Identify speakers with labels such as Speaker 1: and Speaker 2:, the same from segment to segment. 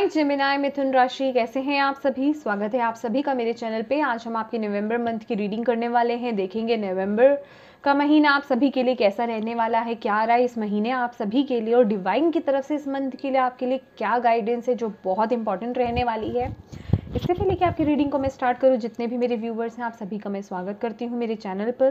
Speaker 1: हाय जेमिनाय मिथुन राशि कैसे हैं आप सभी स्वागत है आप सभी का मेरे चैनल पे आज हम आपके नवंबर मंथ की रीडिंग करने वाले हैं देखेंगे नवंबर का महीना आप सभी के लिए कैसा रहने वाला है क्या रहा है इस महीने आप सभी के लिए और डिवाइन की तरफ से इस मंथ के लिए आपके लिए क्या गाइडेंस है जो बहुत इंपॉर्टेंट रहने वाली है इससे पहले कि आपकी रीडिंग को मैं स्टार्ट करूँ जितने भी मेरे व्यूवर्स हैं आप सभी का मैं स्वागत करती हूँ मेरे चैनल पर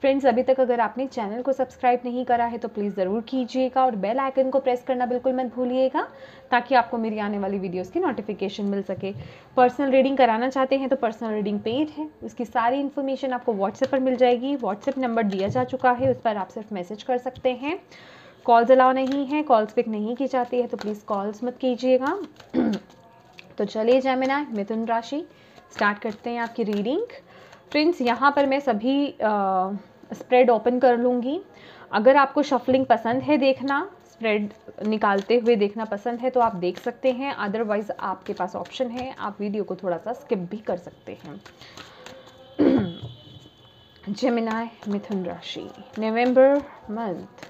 Speaker 1: फ्रेंड्स अभी तक अगर आपने चैनल को सब्सक्राइब नहीं करा है तो प्लीज़ ज़रूर कीजिएगा और बेल आइकन को प्रेस करना बिल्कुल मत भूलिएगा ताकि आपको मेरी आने वाली वीडियोज़ की नोटिफिकेशन मिल सके पर्सनल रीडिंग कराना चाहते हैं तो पर्सनल रीडिंग पेज है उसकी सारी इन्फॉर्मेशन आपको व्हाट्सएप पर मिल जाएगी व्हाट्सएप नंबर दिया जा चुका है उस पर आप सिर्फ मैसेज कर सकते हैं कॉल्स अलाउ नहीं है कॉल्स पिक नहीं की जाती है तो प्लीज़ कॉल्स मत कीजिएगा तो चलिए जैमिना मिथुन राशि स्टार्ट करते हैं आपकी रीडिंग फ्रेंड्स यहाँ पर मैं सभी स्प्रेड ओपन कर लूँगी अगर आपको शफलिंग पसंद है देखना स्प्रेड निकालते हुए देखना पसंद है तो आप देख सकते हैं अदरवाइज़ आपके पास ऑप्शन है आप वीडियो को थोड़ा सा स्किप भी कर सकते हैं जमिनाय मिथुन राशि नवंबर मंथ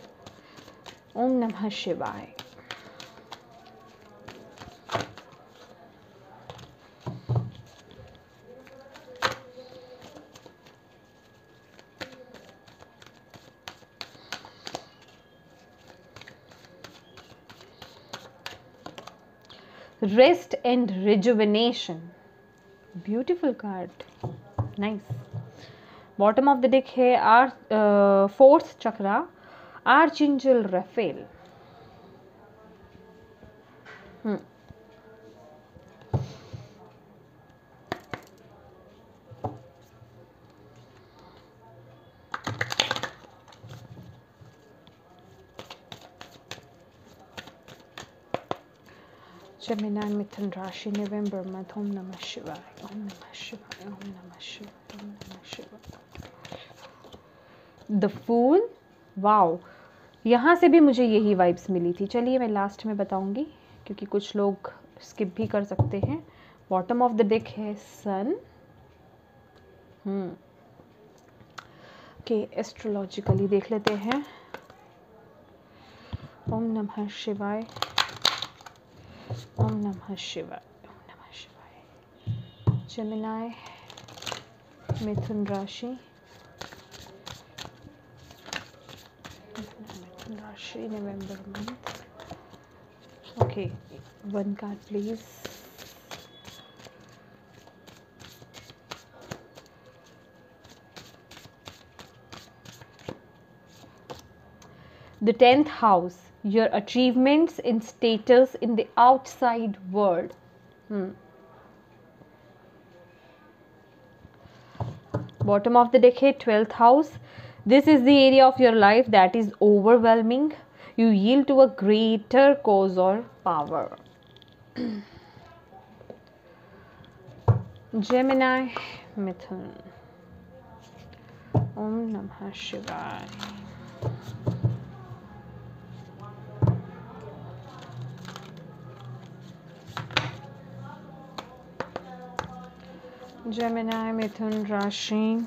Speaker 2: ओम नमः शिवाय
Speaker 1: rest and rejuvenation beautiful card nice bottom of the deck है आर fourth chakra archangel Raphael
Speaker 2: Gemini मिथुन राशि नवंबर मंथ ओम नमः शिवाय ओम नमः शिवाय ओम नमः शिवाय ओम नमः शिवाय
Speaker 1: द फूल वाओ यहाँ से भी मुझे यही वाइब्स मिली थी चलिए मैं लास्ट में बताऊंगी क्योंकि कुछ लोग स्किप भी कर सकते हैं बॉटम ऑफ द डेक है सन के एस्ट्रोलॉजिकली देख लेते हैं
Speaker 2: ओम नमः शिवाय ओम नमः शिवाय ओम नमः शिवाय जमिनाय मिथुन राशि मिथुन राशि नवंबर month okay one card please
Speaker 1: the 10th house your achievements in status in the outside world. Hmm. Bottom of the decade, 12th house. This is the area of your life that is overwhelming. You yield to a greater cause or power. Gemini, Mithun.
Speaker 2: Om Namah Shivaya. Gemini, Mithun Rashi.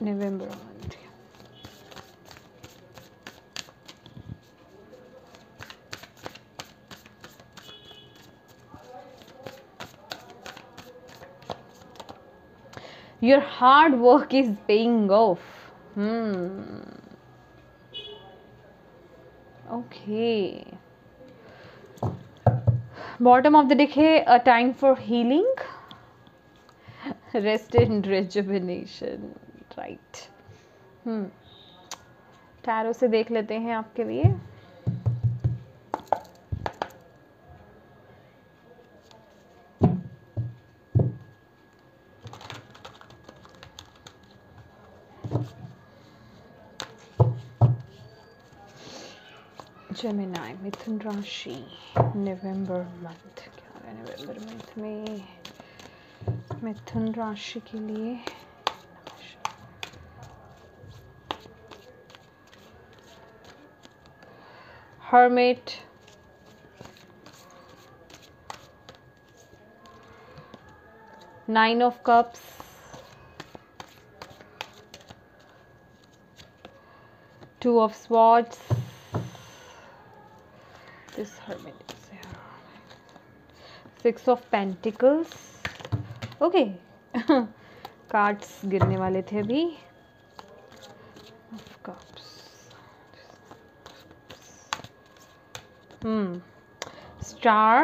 Speaker 2: November month.
Speaker 1: Your hard work is paying off. Hmm. Okay. Bottom of the a time for healing rest and rejuvenation right tarot से देख लेते हैं आपके लिए
Speaker 2: Gemini मिथुन राशि नवंबर month क्या होगा नवंबर मंथ में मिथुन राशि के लिए hermit nine of cups two of swords इस हर्मिटिक्स six of
Speaker 1: pentacles okay cards गिरने वाले थे अभी star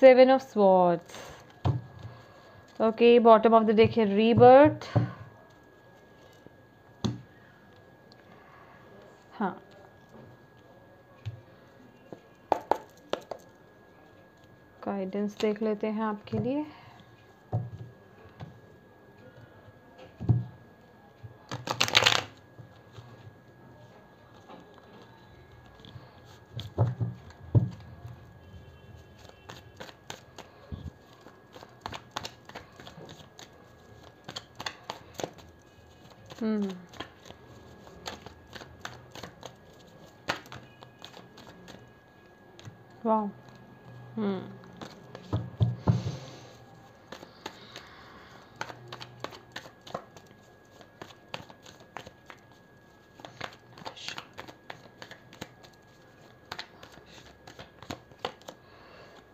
Speaker 1: seven of swords okay bottom of the deck है रीबर्थ
Speaker 2: सेंटेंस देख लेते हैं आपके लिए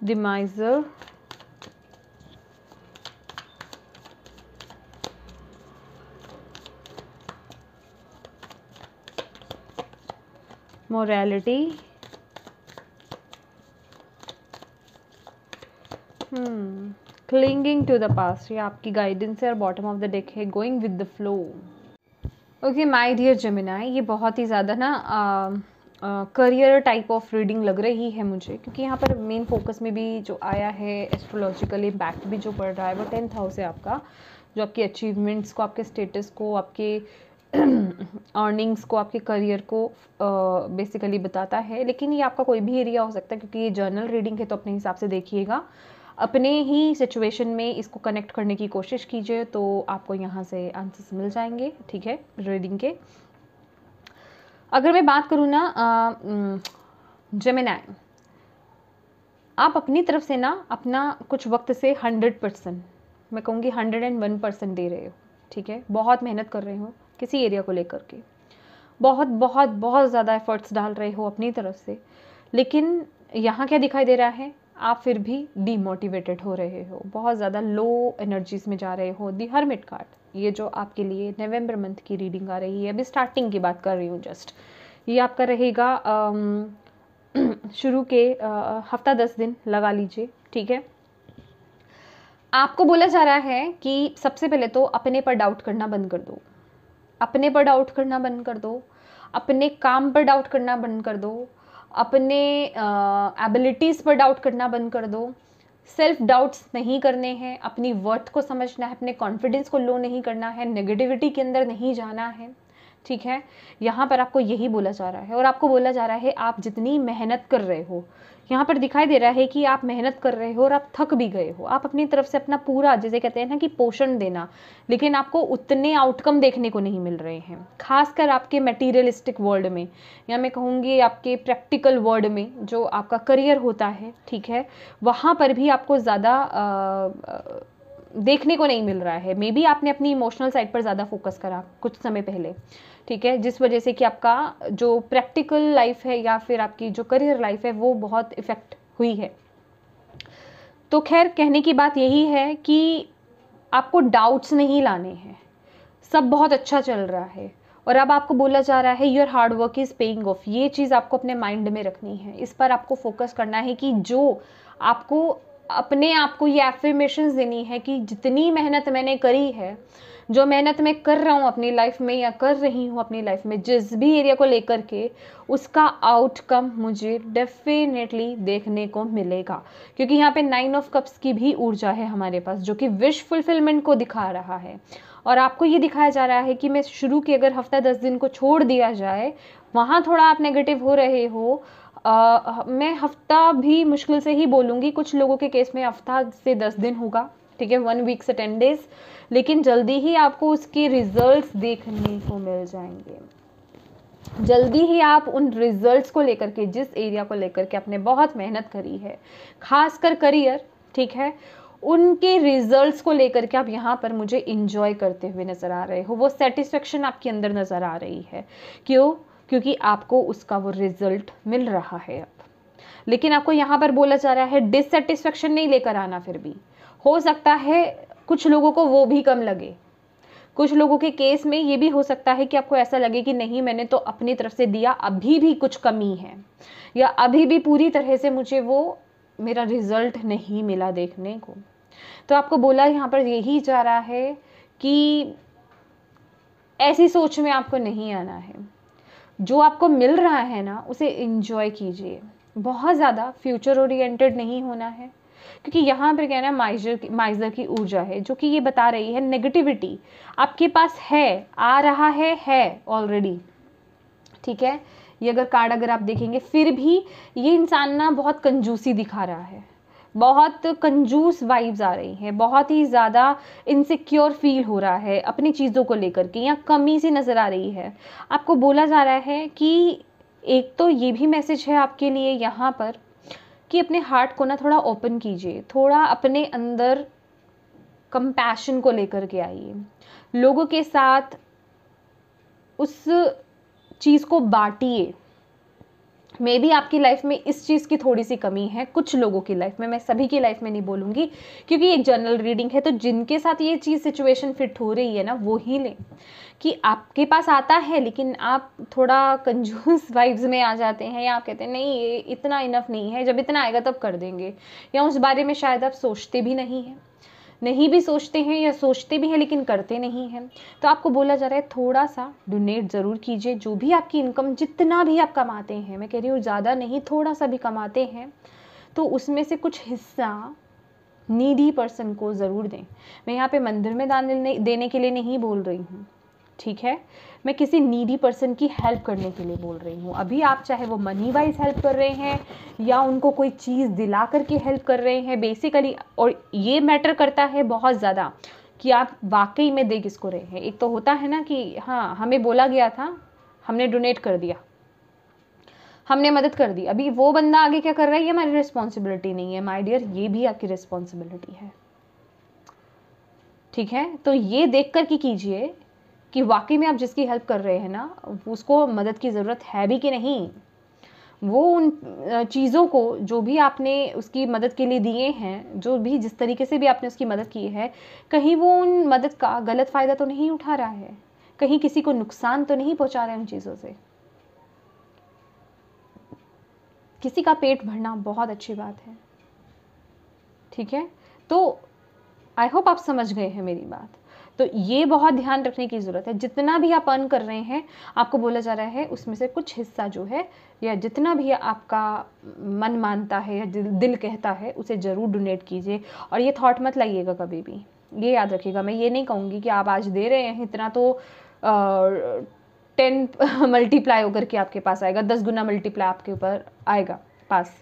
Speaker 2: the miser
Speaker 1: morality hmm clinging to the past ये आपकी गाइडेंस है और बॉटम ऑफ द डेक है going with the flow okay my dear जमिना ये बहुत ही ज़्यादा ना uh, career type of reading लग रही है मुझे क्योंकि यहाँ पर मेन फोकस में भी जो आया है एस्ट्रोलॉजिकल इम्पैक्ट भी जो पड़ रहा है वो टेंथ हाउस है आपका जो आपकी अचीवमेंट्स को आपके स्टेटस को आपके अर्निंग्स को आपके करियर को बेसिकली uh, बताता है लेकिन ये आपका कोई भी एरिया हो सकता है क्योंकि ये जर्नल रीडिंग है तो अपने हिसाब से देखिएगा अपने ही सिचुएशन में इसको कनेक्ट करने की कोशिश कीजिए तो आपको यहाँ से आंसर्स मिल जाएंगे ठीक है रीडिंग के अगर मैं बात करूँ ना जमेनाई आप अपनी तरफ से ना अपना कुछ वक्त से हंड्रेड परसेंट मैं कहूँगी हंड्रेड एंड वन परसेंट दे रहे हो ठीक है बहुत मेहनत कर रहे हो किसी एरिया को लेकर के बहुत बहुत बहुत ज़्यादा एफर्ट्स डाल रहे हो अपनी तरफ से लेकिन यहाँ क्या दिखाई दे रहा है आप फिर भी डीमोटिवेटेड हो रहे हो बहुत ज़्यादा लो एनर्जीज में जा रहे हो दी हर्मिट कार्ड ये जो आपके लिए नवंबर मंथ की रीडिंग आ रही है अभी स्टार्टिंग की बात कर रही हूँ जस्ट ये आपका रहेगा शुरू के हफ्ता दस दिन लगा लीजिए ठीक है आपको बोला जा रहा है कि सबसे पहले तो अपने पर डाउट करना बंद कर दो अपने पर डाउट करना बंद कर दो अपने काम पर डाउट करना बंद कर दो अपने एबिलिटीज़ पर डाउट करना बंद कर दो सेल्फ डाउट्स नहीं करने हैं अपनी वर्थ को समझना है अपने कॉन्फिडेंस को लो नहीं करना है नेगेटिविटी के अंदर नहीं जाना है ठीक है यहाँ पर आपको यही बोला जा रहा है और आपको बोला जा रहा है आप जितनी मेहनत कर रहे हो यहाँ पर दिखाई दे रहा है कि आप मेहनत कर रहे हो और आप थक भी गए हो आप अपनी तरफ से अपना पूरा जैसे कहते हैं ना कि पोषण देना लेकिन आपको उतने आउटकम देखने को नहीं मिल रहे हैं खासकर आपके मटीरियलिस्टिक वर्ल्ड में या मैं कहूँगी आपके प्रैक्टिकल वर्ल्ड में जो आपका करियर होता है ठीक है वहाँ पर भी आपको ज़्यादा देखने को नहीं मिल रहा है मे बी आपने अपनी इमोशनल साइड पर ज़्यादा फोकस करा कुछ समय पहले ठीक है जिस वजह से कि आपका जो प्रैक्टिकल लाइफ है या फिर आपकी जो करियर लाइफ है वो बहुत इफ़ेक्ट हुई है तो खैर कहने की बात यही है कि आपको डाउट्स नहीं लाने हैं सब बहुत अच्छा चल रहा है और अब आपको बोला जा रहा है your hard work is paying off ये चीज़ आपको अपने माइंड में रखनी है इस पर आपको फोकस करना है कि जो आपको अपने आप को ये एफर्मेशन देनी है कि जितनी मेहनत मैंने करी है जो मेहनत मैं कर रहा हूँ अपनी लाइफ में या कर रही हूँ अपनी लाइफ में जिस भी एरिया को लेकर के उसका आउटकम मुझे डेफिनेटली देखने को मिलेगा क्योंकि यहाँ पे नाइन ऑफ कप्स की भी ऊर्जा है हमारे पास जो कि विश फुलफिलमेंट को दिखा रहा है और आपको ये दिखाया जा रहा है कि मैं शुरू के अगर हफ्ता दस दिन को छोड़ दिया जाए वहाँ थोड़ा आप नेगेटिव हो रहे हो आ, मैं हफ्ता भी मुश्किल से ही बोलूँगी कुछ लोगों के केस में हफ्ता से दस दिन होगा ठीक है वन वीक से टेन डेज लेकिन जल्दी ही आपको उसके रिजल्ट्स देखने को मिल जाएंगे जल्दी ही आप उन रिजल्ट्स को लेकर के जिस एरिया को लेकर के आपने बहुत मेहनत करी है खासकर करियर ठीक है उनके रिजल्ट्स को लेकर के आप यहाँ पर मुझे इंजॉय करते हुए नज़र आ रहे हो वो सेटिस्फेक्शन आपके अंदर नज़र आ रही है क्यों क्योंकि आपको उसका वो रिजल्ट मिल रहा है अब लेकिन आपको यहाँ पर बोला जा रहा है डिससेटिस्फेक्शन नहीं लेकर आना फिर भी हो सकता है कुछ लोगों को वो भी कम लगे कुछ लोगों के केस में ये भी हो सकता है कि आपको ऐसा लगे कि नहीं मैंने तो अपनी तरफ से दिया अभी भी कुछ कमी है या अभी भी पूरी तरह से मुझे वो मेरा रिजल्ट नहीं मिला देखने को तो आपको बोला यहाँ पर यही जा रहा है कि ऐसी सोच में आपको नहीं आना है जो आपको मिल रहा है ना उसे इंजॉय कीजिए बहुत ज़्यादा फ्यूचर ओरिएंटेड नहीं होना है क्योंकि यहाँ पर क्या है ना माइजर की माइजर की ऊर्जा है जो कि ये बता रही है नेगेटिविटी आपके पास है आ रहा है है ऑलरेडी ठीक है ये अगर कार्ड अगर आप देखेंगे फिर भी ये इंसान ना बहुत कंजूसी दिखा रहा है बहुत कंजूस वाइब्स आ रही हैं बहुत ही ज़्यादा इनसिक्योर फील हो रहा है अपनी चीज़ों को लेकर के या कमी सी नज़र आ रही है आपको बोला जा रहा है कि एक तो ये भी मैसेज है आपके लिए यहाँ पर कि अपने हार्ट को ना थोड़ा ओपन कीजिए थोड़ा अपने अंदर कंपैशन को लेकर के आइए लोगों के साथ उस चीज़ को बांटिए मे भी आपकी लाइफ में इस चीज़ की थोड़ी सी कमी है कुछ लोगों की लाइफ में मैं सभी की लाइफ में नहीं बोलूँगी क्योंकि ये जर्नल रीडिंग है तो जिनके साथ ये चीज़ सिचुएशन फिट हो रही है ना वो ही लें कि आपके पास आता है लेकिन आप थोड़ा कंजूस वाइब्स में आ जाते हैं या आप कहते हैं नहीं ये इतना इनफ नहीं है जब इतना आएगा तब कर देंगे या उस बारे में शायद आप सोचते भी नहीं हैं नहीं भी सोचते हैं या सोचते भी हैं लेकिन करते नहीं हैं तो आपको बोला जा रहा है थोड़ा सा डोनेट ज़रूर कीजिए जो भी आपकी इनकम जितना भी आप कमाते हैं मैं कह रही हूँ ज़्यादा नहीं थोड़ा सा भी कमाते हैं तो उसमें से कुछ हिस्सा नीडी पर्सन को ज़रूर दें मैं यहाँ पे मंदिर में दान देने के लिए नहीं बोल रही हूँ ठीक है मैं किसी नीडी पर्सन की हेल्प करने के लिए बोल रही हूँ अभी आप चाहे वो मनी वाइज हेल्प कर रहे हैं या उनको कोई चीज़ दिला करके हेल्प कर रहे हैं बेसिकली और ये मैटर करता है बहुत ज़्यादा कि आप वाकई में दे किसको रहे हैं एक तो होता है ना कि हाँ हमें बोला गया था हमने डोनेट कर दिया हमने मदद कर दी अभी वो बंदा आगे क्या कर रहा है ये हमारी रिस्पॉन्सिबिलिटी नहीं है माई डियर ये भी आपकी रिस्पॉन्सिबिलिटी है ठीक है तो ये देख कर कीजिए कि वाकई में आप जिसकी हेल्प कर रहे हैं ना उसको मदद की ज़रूरत है भी कि नहीं वो उन चीज़ों को जो भी आपने उसकी मदद के लिए दिए हैं जो भी जिस तरीके से भी आपने उसकी मदद की है कहीं वो उन मदद का गलत फ़ायदा तो नहीं उठा रहा है कहीं किसी को नुकसान तो नहीं पहुंचा रहा है उन चीज़ों से किसी का पेट भरना बहुत अच्छी बात है ठीक है तो आई होप आप समझ गए हैं मेरी बात तो ये बहुत ध्यान रखने की ज़रूरत है जितना भी आप अर्न कर रहे हैं आपको बोला जा रहा है उसमें से कुछ हिस्सा जो है या जितना भी आपका मन मानता है या दिल कहता है उसे ज़रूर डोनेट कीजिए और ये थाट मत लाइएगा कभी भी ये याद रखिएगा मैं ये नहीं कहूँगी कि आप आज दे रहे हैं इतना तो टेन मल्टीप्लाई होकर के आपके पास आएगा दस गुना मल्टीप्लाई आपके ऊपर आएगा पास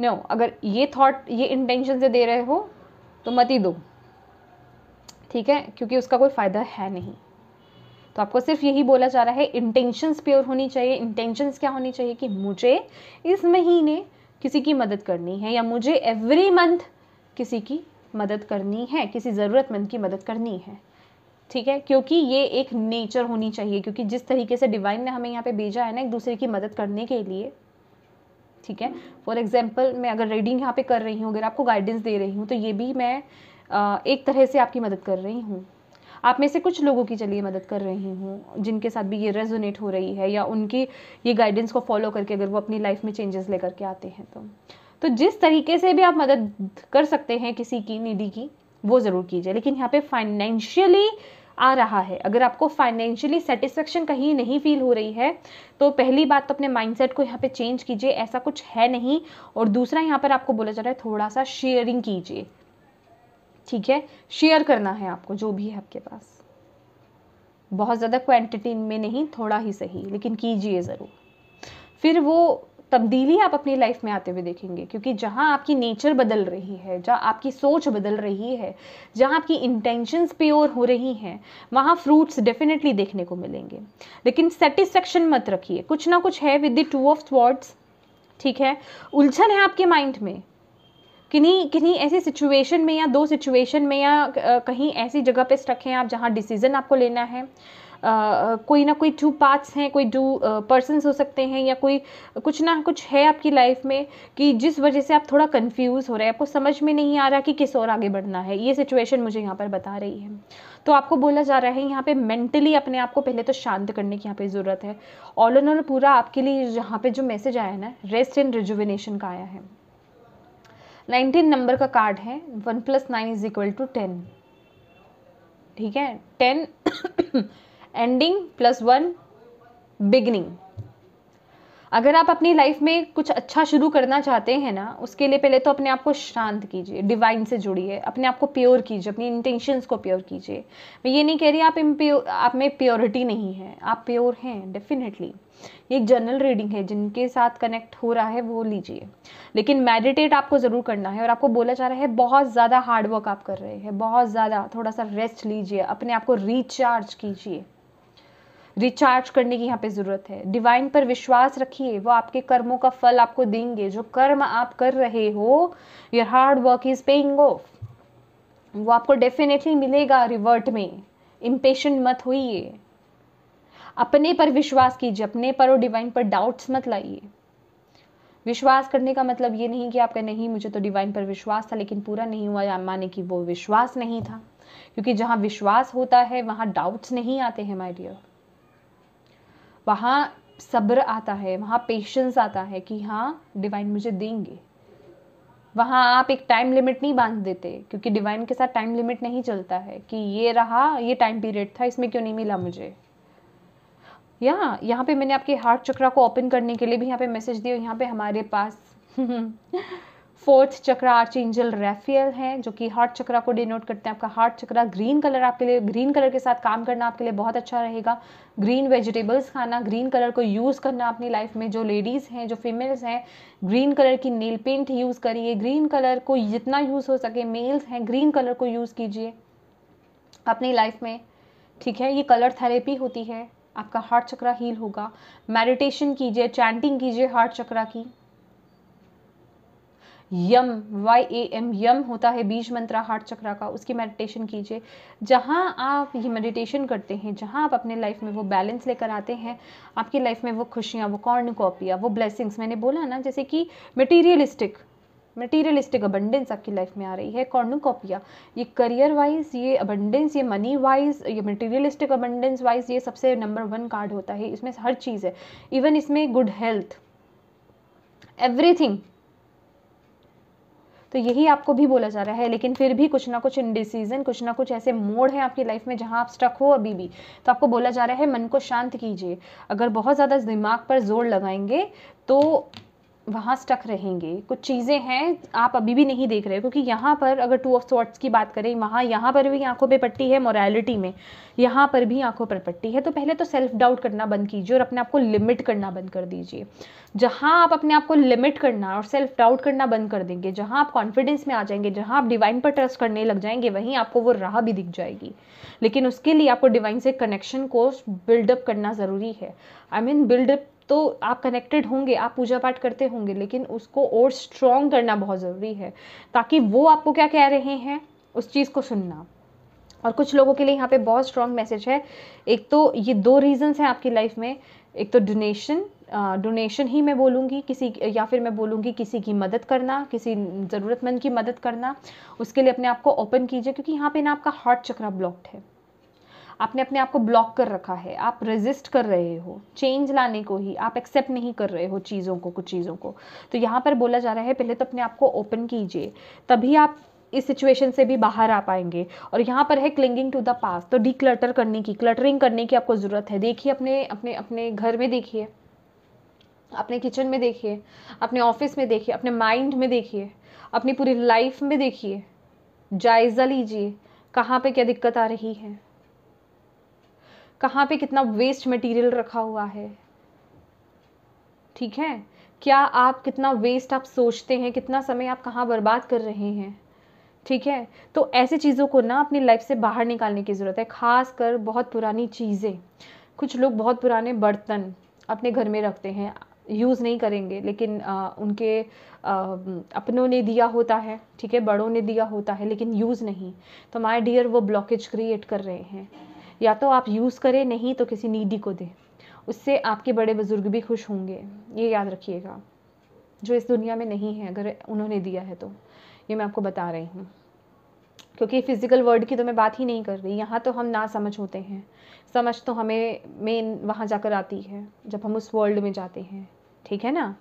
Speaker 1: नो no, अगर ये थॉट ये इंटेंशन से दे रहे हो तो मत ही दो ठीक है क्योंकि उसका कोई फ़ायदा है नहीं तो आपको सिर्फ यही बोला जा रहा है इंटेंशंस प्योर होनी चाहिए इंटेंशंस क्या होनी चाहिए कि मुझे इस महीने किसी की मदद करनी है या मुझे एवरी मंथ किसी की मदद करनी है किसी ज़रूरतमंद की मदद करनी है ठीक है क्योंकि ये एक नेचर होनी चाहिए क्योंकि जिस तरीके से डिवाइन ने हमें यहाँ पे भेजा है ना एक दूसरे की मदद करने के लिए ठीक है फॉर एग्जाम्पल मैं अगर रीडिंग यहाँ पे कर रही हूँ अगर आपको गाइडेंस दे रही हूँ तो ये भी मैं एक तरह से आपकी मदद कर रही हूँ आप में से कुछ लोगों की चलिए मदद कर रही हूँ जिनके साथ भी ये रेजोनेट हो रही है या उनकी ये गाइडेंस को फॉलो करके अगर वो अपनी लाइफ में चेंजेस लेकर के आते हैं तो तो जिस तरीके से भी आप मदद कर सकते हैं किसी की निधि की वो ज़रूर कीजिए लेकिन यहाँ पे फाइनेंशियली आ रहा है अगर आपको फाइनेंशियली सेटिस्फेक्शन कहीं नहीं फील हो रही है तो पहली बात तो अपने माइंडसेट को यहाँ पे चेंज कीजिए ऐसा कुछ है नहीं और दूसरा यहाँ पर आपको बोला जा रहा है थोड़ा सा शेयरिंग कीजिए ठीक है शेयर करना है आपको जो भी है आपके पास बहुत ज़्यादा क्वांटिटी में नहीं थोड़ा ही सही लेकिन कीजिए ज़रूर फिर वो तब्दीली आप अपनी लाइफ में आते हुए देखेंगे क्योंकि जहाँ आपकी नेचर बदल रही है जहाँ आपकी सोच बदल रही है जहाँ आपकी इंटेंशंस प्योर हो रही हैं वहाँ फ्रूट्स डेफिनेटली देखने को मिलेंगे लेकिन सेटिस्फेक्शन मत रखिए कुछ ना कुछ है with the two of thoughts ठीक है उलझन है आपके माइंड में किन्हीं किन्हीं ऐसी सिचुएशन में या दो सिचुएशन में या कहीं ऐसी जगह पे स्टक हैं आप जहाँ डिसीज़न आपको लेना है Uh, कोई ना कोई टू पार्ट्स हैं कोई टू पर्सनस हो सकते हैं या कोई कुछ ना कुछ है आपकी लाइफ में कि जिस वजह से आप थोड़ा कंफ्यूज हो रहे हैं आपको समझ में नहीं आ रहा कि किस और आगे बढ़ना है ये सिचुएशन मुझे यहाँ पर बता रही है तो आपको बोला जा रहा है यहाँ पे मेंटली अपने आप को पहले तो शांत करने की यहाँ पे ज़रूरत है ऑल एंड ऑल पूरा आपके लिए यहाँ पे जो मैसेज आया है ना रेस्ट एंड रिजुविनेशन का आया है नाइनटीन नंबर का कार्ड है one plus nine is equal to ten ठीक है ten ending plus one beginning अगर आप अपनी लाइफ में कुछ अच्छा शुरू करना चाहते हैं ना उसके लिए पहले तो अपने आप को शांत कीजिए डिवाइन से जुड़िए अपने आप को प्योर कीजिए अपनी इंटेंशंस को प्योर कीजिए मैं ये नहीं कह रही आप इम्प्योर आप में प्योरिटी नहीं है आप प्योर हैं डेफिनेटली ये एक जनरल रीडिंग है जिनके साथ कनेक्ट हो रहा है वो लीजिए लेकिन मेडिटेट आपको ज़रूर करना है और आपको बोला जा रहा है बहुत ज़्यादा हार्डवर्क आप कर रहे हैं बहुत ज़्यादा थोड़ा सा रेस्ट लीजिए अपने आप को रिचार्ज कीजिए रिचार्ज करने की यहाँ पे ज़रूरत है डिवाइन पर विश्वास रखिए वो आपके कर्मों का फल आपको देंगे जो कर्म आप कर रहे हो your hard work is paying off वो आपको डेफिनेटली मिलेगा रिवर्ट में इम्पेशन मत होइए अपने पर विश्वास कीजिए अपने पर और डिवाइन पर डाउट्स मत लाइए विश्वास करने का मतलब ये नहीं कि आप कहें नहीं मुझे तो डिवाइन पर विश्वास था लेकिन पूरा नहीं हुआ या माने कि वो विश्वास नहीं था क्योंकि जहाँ विश्वास होता है वहाँ डाउट्स नहीं आते हैं माय डियर वहाँ सब्र आता है वहाँ पेशेंस आता है कि हाँ डिवाइन मुझे देंगे वहाँ आप एक टाइम लिमिट नहीं बांध देते क्योंकि डिवाइन के साथ टाइम लिमिट नहीं चलता है कि ये रहा ये टाइम पीरियड था इसमें क्यों नहीं मिला मुझे या यहाँ पे मैंने आपके हार्ट चक्रा को ओपन करने के लिए भी यहाँ पे मैसेज दिया यहाँ पे हमारे पास fourth chakra archangel Raphael है जो कि हार्ट चक्रा को डिनोट करते हैं आपका हार्ट चक्रा ग्रीन कलर आपके लिए ग्रीन कलर के साथ काम करना आपके लिए बहुत अच्छा रहेगा ग्रीन वेजिटेबल्स खाना ग्रीन कलर को यूज़ करना अपनी लाइफ में जो लेडीज़ हैं जो फीमेल्स हैं ग्रीन कलर की नेल पेंट यूज़ करिए ग्रीन कलर को जितना यूज़ हो सके मेल्स हैं ग्रीन कलर को यूज़ कीजिए अपनी लाइफ में ठीक है ये कलर थेरेपी होती है आपका हार्ट चक्रा हील होगा मेडिटेशन कीजिए चैंटिंग कीजिए हार्ट चक्रा की यम वाई ए एम यम होता है बीज मंत्रा हार्ट चक्रा का उसकी मेडिटेशन कीजिए जहाँ आप ये मेडिटेशन करते हैं जहाँ आप अपने लाइफ में वो बैलेंस लेकर आते हैं आपकी लाइफ में वो खुशियाँ वो कॉर्न कॉपियाँ वो ब्लेसिंग्स मैंने बोला ना जैसे कि मटीरियलिस्टिक मटीरियलिस्टिक अबंडेंस आपकी लाइफ में आ रही है कॉर्नुकॉपिया ये करियर वाइज ये अबंडेंस ये मनी वाइज ये मटीरियलिस्टिक अबंडेंस वाइज ये सबसे नंबर वन कार्ड होता है इसमें हर चीज़ है इवन इसमें गुड हेल्थ एवरीथिंग तो यही आपको भी बोला जा रहा है लेकिन फिर भी कुछ ना कुछ इनडिसीजन कुछ ना कुछ ऐसे मोड़ हैं आपकी लाइफ में जहाँ आप स्टक हो अभी भी तो आपको बोला जा रहा है मन को शांत कीजिए अगर बहुत ज़्यादा दिमाग पर जोर लगाएंगे तो वहाँ स्टक रहेंगे कुछ चीज़ें हैं आप अभी भी नहीं देख रहे क्योंकि यहाँ पर अगर टू ऑफ सॉर्ट्स की बात करें वहाँ यहाँ पर भी आंखों पे पट्टी है मोरालिटी में यहाँ पर भी आंखों पर पट्टी है तो पहले तो सेल्फ डाउट करना बंद कीजिए और अपने आप को लिमिट करना बंद कर दीजिए जहाँ आप अपने आप को लिमिट करना और सेल्फ डाउट करना बंद कर देंगे जहाँ आप कॉन्फिडेंस में आ जाएंगे जहाँ आप डिवाइन पर ट्रस्ट करने लग जाएंगे वहीं आपको वो राह भी दिख जाएगी लेकिन उसके लिए आपको डिवाइन से कनेक्शन को बिल्डअप करना ज़रूरी है आई मीन बिल्डअप तो आप कनेक्टेड होंगे आप पूजा पाठ करते होंगे लेकिन उसको और स्ट्रॉन्ग करना बहुत ज़रूरी है ताकि वो आपको क्या कह रहे हैं उस चीज़ को सुनना और कुछ लोगों के लिए यहाँ पे बहुत स्ट्रॉन्ग मैसेज है एक तो ये दो रीजंस हैं आपकी लाइफ में एक तो डोनेशन डोनेशन ही मैं बोलूँगी किसी या फिर मैं बोलूँगी किसी की मदद करना किसी ज़रूरतमंद की मदद करना उसके लिए अपने आप को ओपन कीजिए क्योंकि यहाँ पे ना आपका हार्ट चक्रा ब्लॉक्ड है आपने अपने आप को ब्लॉक कर रखा है आप रेजिस्ट कर रहे हो चेंज लाने को ही आप एक्सेप्ट नहीं कर रहे हो चीज़ों को कुछ चीज़ों को तो यहाँ पर बोला जा रहा है पहले तो अपने आप को ओपन कीजिए तभी आप इस सिचुएशन से भी बाहर आ पाएंगे और यहाँ पर है क्लिंगिंग टू द पास तो क्लटर करने की क्लटरिंग करने की आपको ज़रूरत है देखिए अपने अपने अपने घर में देखिए अपने किचन में देखिए अपने ऑफिस में देखिए अपने माइंड में देखिए अपनी पूरी लाइफ में देखिए जायज़ा लीजिए कहाँ पे क्या दिक्कत आ रही है कहाँ पे कितना वेस्ट मटेरियल रखा हुआ है ठीक है क्या आप कितना वेस्ट आप सोचते हैं कितना समय आप कहाँ बर्बाद कर रहे हैं ठीक है तो ऐसी चीज़ों को ना अपनी लाइफ से बाहर निकालने की ज़रूरत है ख़ास कर बहुत पुरानी चीज़ें कुछ लोग बहुत पुराने बर्तन अपने घर में रखते हैं यूज़ नहीं करेंगे लेकिन आ, उनके आ, अपनों ने दिया होता है ठीक है बड़ों ने दिया होता है लेकिन यूज़ नहीं तो माय डियर वो ब्लॉकेज क्रिएट कर रहे हैं या तो आप यूज़ करें नहीं तो किसी नीडी को दें उससे आपके बड़े बुज़ुर्ग भी खुश होंगे ये याद रखिएगा जो इस दुनिया में नहीं है अगर उन्होंने दिया है तो ये मैं आपको बता रही हूँ क्योंकि फ़िज़िकल वर्ड की तो मैं बात ही नहीं कर रही यहाँ तो हम ना समझ होते हैं समझ तो हमें मेन वहाँ जाकर आती है जब हम उस वर्ल्ड में जाते हैं ठीक है ना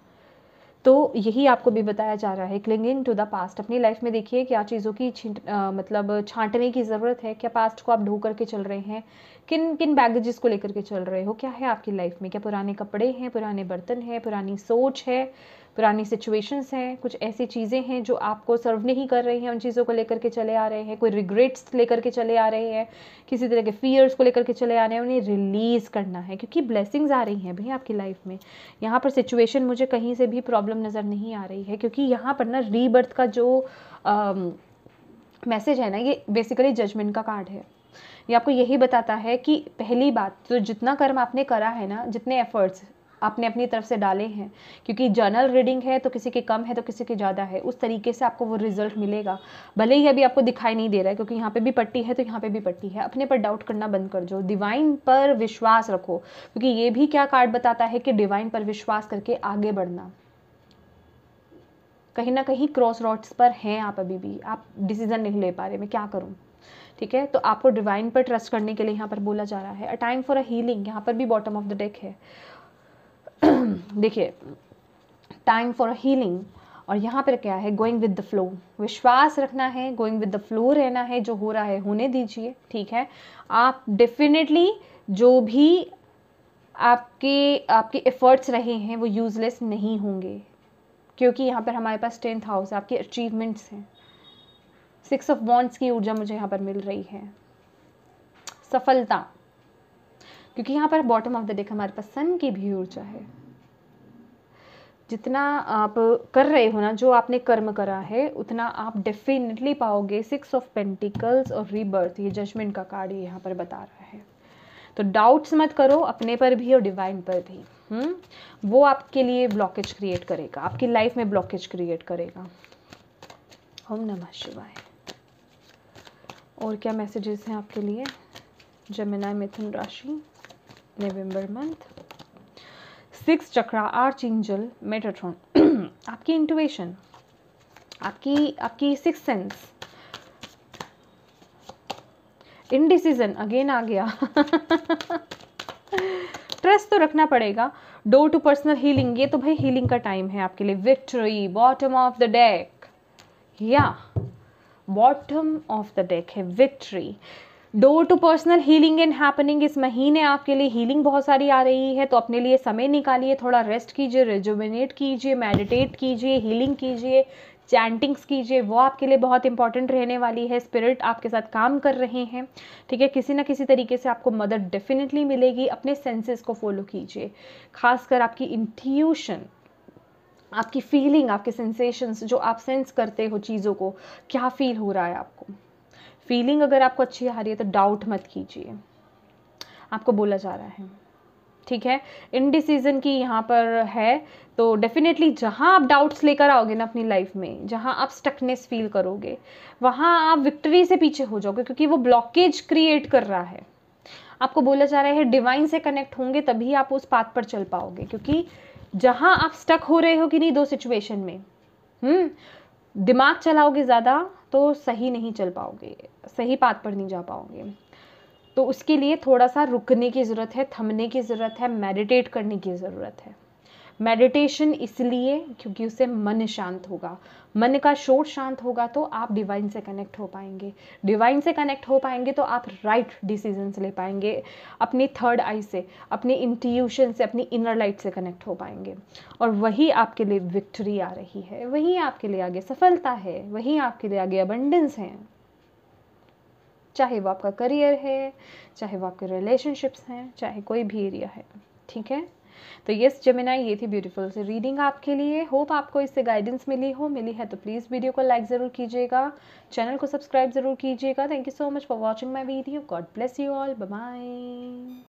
Speaker 1: तो यही आपको भी बताया जा रहा है क्लिंगिंग टू द पास्ट अपनी लाइफ में देखिए क्या चीज़ों की आ, मतलब छांटने की ज़रूरत है क्या पास्ट को आप ढो करके चल रहे हैं किन किन बैगेजेस को लेकर के चल रहे हो क्या है आपकी लाइफ में क्या पुराने कपड़े हैं पुराने बर्तन हैं पुरानी सोच है पुरानी सिचुएशंस हैं कुछ ऐसी चीज़ें हैं जो आपको सर्व नहीं कर रही हैं उन चीज़ों को लेकर के चले आ रहे हैं कोई रिग्रेट्स लेकर के चले आ रहे हैं किसी तरह के फियर्स को लेकर के चले आ रहे हैं उन्हें रिलीज़ करना है क्योंकि ब्लेसिंग्स आ रही हैं भाई आपकी लाइफ में यहाँ पर सिचुएशन मुझे कहीं से भी प्रॉब्लम नज़र नहीं आ रही है क्योंकि यहाँ पर ना रीबर्थ का जो मैसेज है ना ये बेसिकली जजमेंट का कार्ड है ये आपको यही बताता है कि पहली बात तो जितना कर्म आपने करा है ना जितने एफर्ट्स आपने अपनी तरफ से डाले हैं क्योंकि जर्नल रीडिंग है तो किसी के कम है तो किसी की ज़्यादा है उस तरीके से आपको वो रिजल्ट मिलेगा भले ही अभी आपको दिखाई नहीं दे रहा है क्योंकि यहाँ पे भी पट्टी है तो यहाँ पे भी पट्टी है अपने पर डाउट करना बंद कर दो डिवाइन पर विश्वास रखो क्योंकि ये भी क्या कार्ड बताता है कि डिवाइन पर विश्वास करके आगे बढ़ना कहीं ना कहीं क्रॉस रोड्स पर हैं आप अभी भी आप डिसीजन नहीं ले पा रहे मैं क्या करूँ ठीक है तो आपको डिवाइन पर ट्रस्ट करने के लिए यहाँ पर बोला जा रहा है a time for a healing यहाँ पर भी बॉटम ऑफ द डेक है देखिए टाइम फॉर हीलिंग और यहाँ पर क्या है गोइंग विद द फ्लो विश्वास रखना है गोइंग विद द फ्लो रहना है जो हो रहा है होने दीजिए ठीक है आप डेफिनेटली जो भी आपके आपके एफर्ट्स रहे हैं वो यूज़लेस नहीं होंगे क्योंकि यहाँ पर हमारे पास टेंथ हाउस आपके अचीवमेंट्स हैं सिक्स ऑफ बॉन्ड्स की ऊर्जा मुझे यहाँ पर मिल रही है सफलता क्योंकि यहाँ पर बॉटम ऑफ द डेक हमारे पास सन की भी ऊर्जा है जितना आप कर रहे हो ना जो आपने कर्म करा है उतना आप डेफिनेटली पाओगे सिक्स ऑफ पेंटिकल्स और रीबर्थ ये जजमेंट का कार्ड यहाँ पर बता रहा है तो डाउट्स मत करो अपने पर भी और डिवाइन पर भी हुँ? हम्म? वो आपके लिए ब्लॉकेज क्रिएट करेगा आपकी लाइफ में ब्लॉकेज क्रिएट करेगा ओम नमः शिवाय और क्या मैसेजेस हैं आपके लिए जमिना मिथुन राशि नवंबर month six chakra archangel Metatron आपकी इंटुएशन आपकी आपकी सिक्स सेंस इनडिसीजन अगेन आ गया ट्रस्ट तो रखना पड़ेगा डोर टू पर्सनल हीलिंग ये तो भाई हीलिंग का टाइम है आपके लिए victory bottom of the deck या बॉटम ऑफ द डेक है victory door to personal healing and happening इस महीने आपके लिए हीलिंग बहुत सारी आ रही है तो अपने लिए समय निकालिए थोड़ा रेस्ट कीजिए रेजुमिनेट कीजिए मेडिटेट कीजिए हीलिंग कीजिए चैंटिंग्स कीजिए वो आपके लिए बहुत इंपॉर्टेंट रहने वाली है स्पिरिट आपके साथ काम कर रहे हैं ठीक है किसी ना किसी तरीके से आपको मदद डेफिनेटली मिलेगी अपने सेंसेस को फॉलो कीजिए खासकर आपकी इंट्यूशन आपकी फीलिंग आपके सेंसेशंस जो आप सेंस करते हो चीज़ों को क्या फील हो रहा है आपको फीलिंग अगर आपको अच्छी आ रही है तो डाउट मत कीजिए आपको बोला जा रहा है ठीक है इनडिसीजन की यहाँ पर है तो डेफिनेटली जहाँ आप डाउट्स लेकर आओगे ना अपनी लाइफ में जहाँ आप स्टकनेस फील करोगे वहाँ आप विक्ट्री से पीछे हो जाओगे क्योंकि वो ब्लॉकेज क्रिएट कर रहा है आपको बोला जा रहा है डिवाइन से कनेक्ट होंगे तभी आप उस पाथ पर चल पाओगे क्योंकि जहाँ आप स्टक हो रहे हो कि नहीं दो सिचुएशन में हुँ? हम्म, दिमाग चलाओगे ज़्यादा तो सही नहीं चल पाओगे सही बात पर नहीं जा पाओगे तो उसके लिए थोड़ा सा रुकने की ज़रूरत है थमने की ज़रूरत है मेडिटेट करने की ज़रूरत है मेडिटेशन इसलिए क्योंकि उससे मन शांत होगा मन का शोर शांत होगा तो आप डिवाइन से कनेक्ट हो पाएंगे डिवाइन से कनेक्ट हो पाएंगे तो आप राइट डिसीजंस ले पाएंगे अपनी थर्ड आई से अपने इंट्यूशन से अपनी इनर लाइट से कनेक्ट हो पाएंगे और वही आपके लिए विक्ट्री आ रही है वही आपके लिए आगे सफलता है वही आपके लिए आगे अबंडेंस है चाहे वो आपका करियर है चाहे वो आपके रिलेशनशिप्स हैं चाहे कोई भी एरिया है ठीक है तो यस जमिनाई ये थी ब्यूटीफुल से रीडिंग आपके लिए होप आपको इससे गाइडेंस मिली हो मिली है तो प्लीज़ वीडियो को लाइक ज़रूर कीजिएगा चैनल को सब्सक्राइब ज़रूर कीजिएगा thank you so much for watching my video God bless you all bye